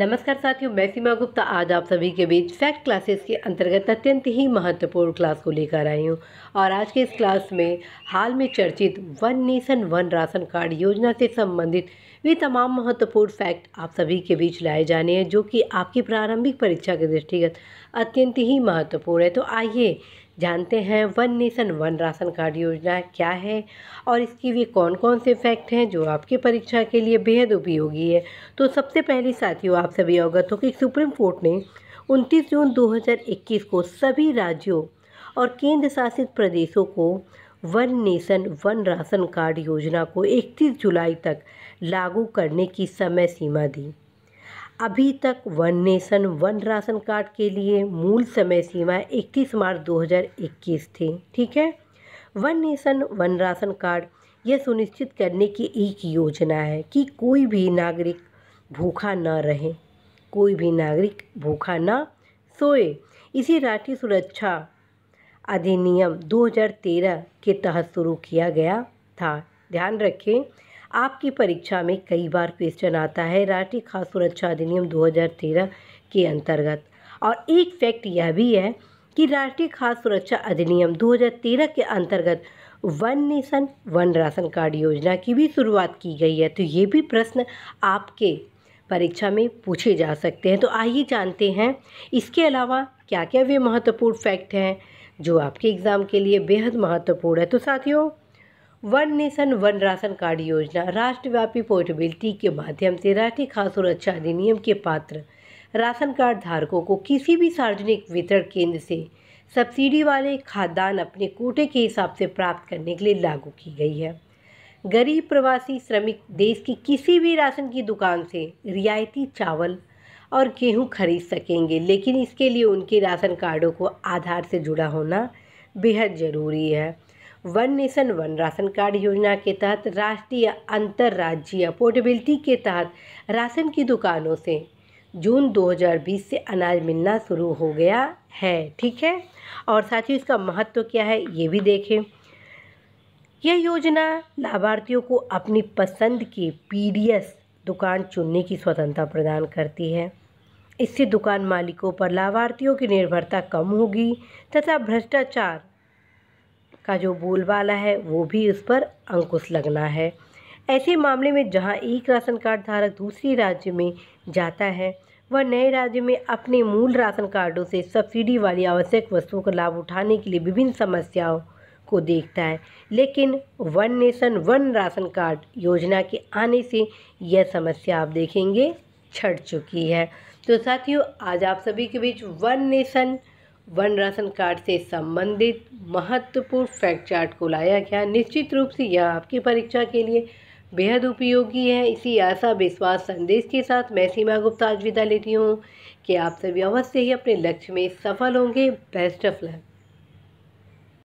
नमस्कार साथियों मैं सीमा गुप्ता आज आप सभी के बीच फैक्ट क्लासेस के अंतर्गत अत्यंत ही महत्वपूर्ण क्लास को लेकर आई हूँ और आज के इस क्लास में हाल में चर्चित one nation one ration card योजना से संबंधित वे तमाम महत्वपूर्ण फैक्ट आप सभी के बीच लाए जाने हैं जो कि आपकी प्रारंभिक परीक्षा के दृष्टिगत अत्यंत ही महत्वपूर्ण है तो आइए जानते हैं one nation one ration card योजना क्या है और इसकी वे कौन कौन से फैक्ट हैं जो आपकी परीक्षा के लिए बेहद उपयोगी है तो सबसे पहले साथियों आप सभी अवगत हो कि सुप्रीम कोर्ट ने 29 जून 2021 को सभी राज्यों और केंद्र शासित प्रदेशों को one nation one ration card योजना को 31 जुलाई तक लागू करने की समय सीमा दी अभी तक one nation one ration card के लिए मूल समय सीमा 31 मार्च 2021 थी ठीक है one nation one ration card यह सुनिश्चित करने की एक योजना है कि कोई भी नागरिक भूखा ना रहे कोई भी नागरिक भूखा ना सोए इसी राष्ट्रीय सुरक्षा अधिनियम 2013 के तहत शुरू किया गया था ध्यान रखें आपकी परीक्षा में कई बार क्वेश्चन आता है राष्ट्रीय खाद्य सुरक्षा अधिनियम 2013 के अंतर्गत और एक फैक्ट यह भी है कि राष्ट्रीय खाद्य सुरक्षा अधिनियम 2013 के अंतर्गत one nation one ration card योजना की भी शुरुआत की गई है तो ये भी प्रश्न आपके परीक्षा में पूछे जा सकते हैं तो आइए जानते हैं इसके अलावा क्या क्या वे महत्वपूर्ण फैक्ट हैं जो आपके एग्ज़ाम के लिए बेहद महत्वपूर्ण है तो साथियों one nation one ration card योजना राष्ट्रव्यापी पोर्टेबिलिटी के माध्यम से राष्ट्रीय खाद्य सुरक्षा अधिनियम के पात्र राशन कार्ड धारकों को किसी भी सार्वजनिक वितरण केंद्र से सब्सिडी वाले खाद्यान्न अपने कोटे के हिसाब से प्राप्त करने के लिए लागू की गई है गरीब प्रवासी श्रमिक देश की किसी भी राशन की दुकान से रियायती चावल और गेहूं खरीद सकेंगे लेकिन इसके लिए उनके राशन कार्डों को आधार से जुड़ा होना बेहद ज़रूरी है one nation one ration card योजना के तहत राष्ट्रीय अंतर्राज्यीय पोर्टेबिलिटी के तहत राशन की दुकानों से जून 2020 से अनाज मिलना शुरू हो गया है ठीक है और साथ ही इसका महत्व क्या है ये भी देखें यह योजना लाभार्थियों को अपनी पसंद की पीडीएस दुकान चुनने की स्वतंत्रता प्रदान करती है इससे दुकान मालिकों पर लाभार्थियों की निर्भरता कम होगी तथा भ्रष्टाचार का जो बोलबाला है वो भी उस पर अंकुश लगना है ऐसे मामले में जहां एक राशन कार्ड धारक दूसरे राज्य में जाता है वह नए राज्य में अपने मूल राशन कार्डों से सब्सिडी वाली आवश्यक वस्तुओं का लाभ उठाने के लिए विभिन्न समस्याओं को देखता है लेकिन one nation one ration card योजना के आने से यह समस्या आप देखेंगे छट चुकी है तो साथियों आज आप सभी के बीच one nation one ration card से संबंधित महत्वपूर्ण फैक्ट चार्ट को लाया गया निश्चित रूप से यह आपकी परीक्षा के लिए बेहद उपयोगी है इसी आशा विश्वास संदेश के साथ मैं सीमा गुप्ता आज विदा लेती हूँ कि आप सभी अवश्य ही अपने लक्ष्य में सफल होंगे बेस्ट ऑफ लक